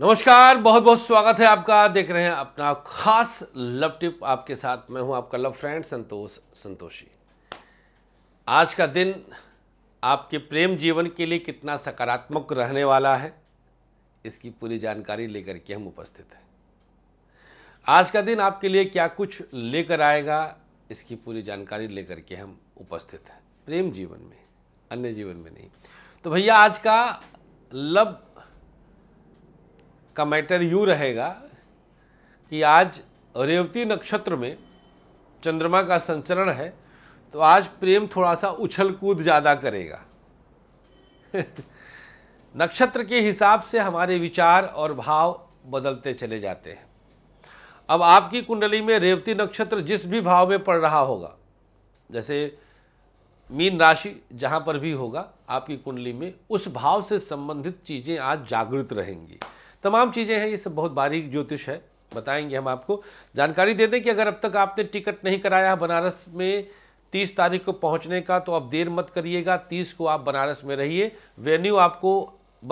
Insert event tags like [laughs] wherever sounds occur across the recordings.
नमस्कार बहुत बहुत स्वागत है आपका देख रहे हैं अपना खास लव टिप आपके साथ मैं हूं आपका लव फ्रेंड संतोष संतोषी आज का दिन आपके प्रेम जीवन के लिए कितना सकारात्मक रहने वाला है इसकी पूरी जानकारी लेकर के हम उपस्थित हैं आज का दिन आपके लिए क्या कुछ लेकर आएगा इसकी पूरी जानकारी लेकर के हम उपस्थित हैं प्रेम जीवन में अन्य जीवन में नहीं तो भैया आज का लव का मैटर यूँ रहेगा कि आज रेवती नक्षत्र में चंद्रमा का संचरण है तो आज प्रेम थोड़ा सा उछल कूद ज़्यादा करेगा [laughs] नक्षत्र के हिसाब से हमारे विचार और भाव बदलते चले जाते हैं अब आपकी कुंडली में रेवती नक्षत्र जिस भी भाव में पड़ रहा होगा जैसे मीन राशि जहाँ पर भी होगा आपकी कुंडली में उस भाव से संबंधित चीज़ें आज जागृत रहेंगी तमाम चीज़ें हैं ये सब बहुत बारीक ज्योतिष है बताएंगे हम आपको जानकारी दे दें कि अगर अब तक आपने टिकट नहीं कराया है बनारस में तीस तारीख को पहुंचने का तो आप देर मत करिएगा तीस को आप बनारस में रहिए वेन्यू आपको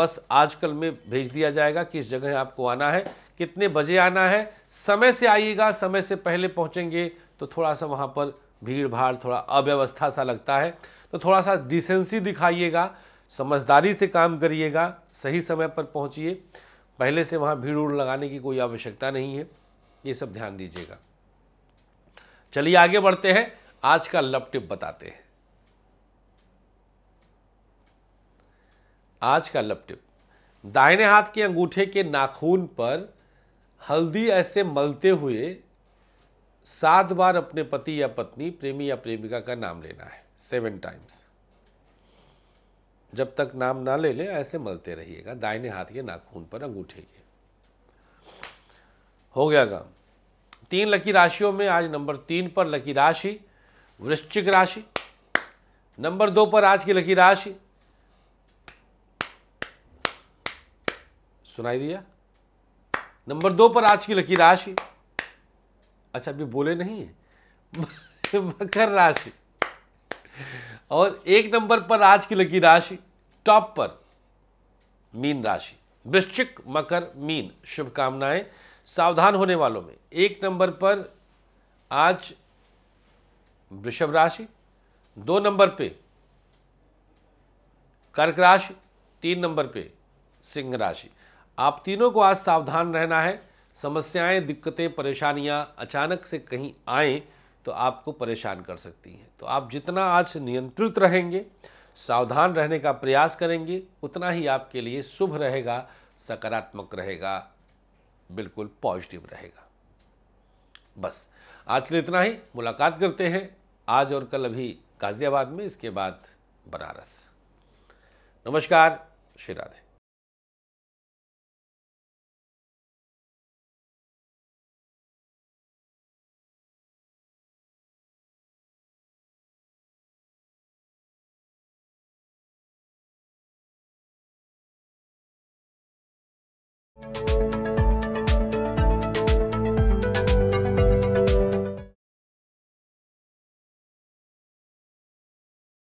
बस आजकल में भेज दिया जाएगा किस जगह आपको आना है कितने बजे आना है समय से आइएगा समय से पहले पहुँचेंगे तो थोड़ा सा वहाँ पर भीड़ भाड़ थोड़ा अव्यवस्था सा लगता है तो थोड़ा सा डिसेंसी दिखाइएगा समझदारी से काम करिएगा सही समय पर पहुँचिए पहले से वहाँ भीड़ उड़ लगाने की कोई आवश्यकता नहीं है ये सब ध्यान दीजिएगा चलिए आगे बढ़ते हैं आज का लव टिप बताते हैं आज का लव टिप दाहिने हाथ के अंगूठे के नाखून पर हल्दी ऐसे मलते हुए सात बार अपने पति या पत्नी प्रेमी या प्रेमिका का नाम लेना है सेवन टाइम्स जब तक नाम ना ले ले ऐसे मलते रहिएगा दाहिने हाथ के नाखून पर अंगूठे के हो गया काम तीन लकी राशियों में आज नंबर तीन पर लकी राशि वृश्चिक राशि नंबर दो पर आज की लकी राशि सुनाई दिया नंबर दो पर आज की लकी राशि अच्छा अभी बोले नहीं है [laughs] मकर राशि और एक नंबर पर आज की लगी राशि टॉप पर मीन राशि वृश्चिक मकर मीन शुभकामनाएं सावधान होने वालों में एक नंबर पर आज वृषभ राशि दो नंबर पे कर्क राशि तीन नंबर पे सिंह राशि आप तीनों को आज सावधान रहना है समस्याएं दिक्कतें परेशानियां अचानक से कहीं आए तो आपको परेशान कर सकती हैं तो आप जितना आज नियंत्रित रहेंगे सावधान रहने का प्रयास करेंगे उतना ही आपके लिए शुभ रहेगा सकारात्मक रहेगा बिल्कुल पॉजिटिव रहेगा बस आज के लिए इतना ही मुलाकात करते हैं आज और कल अभी गाज़ियाबाद में इसके बाद बनारस नमस्कार श्री राधे Thank you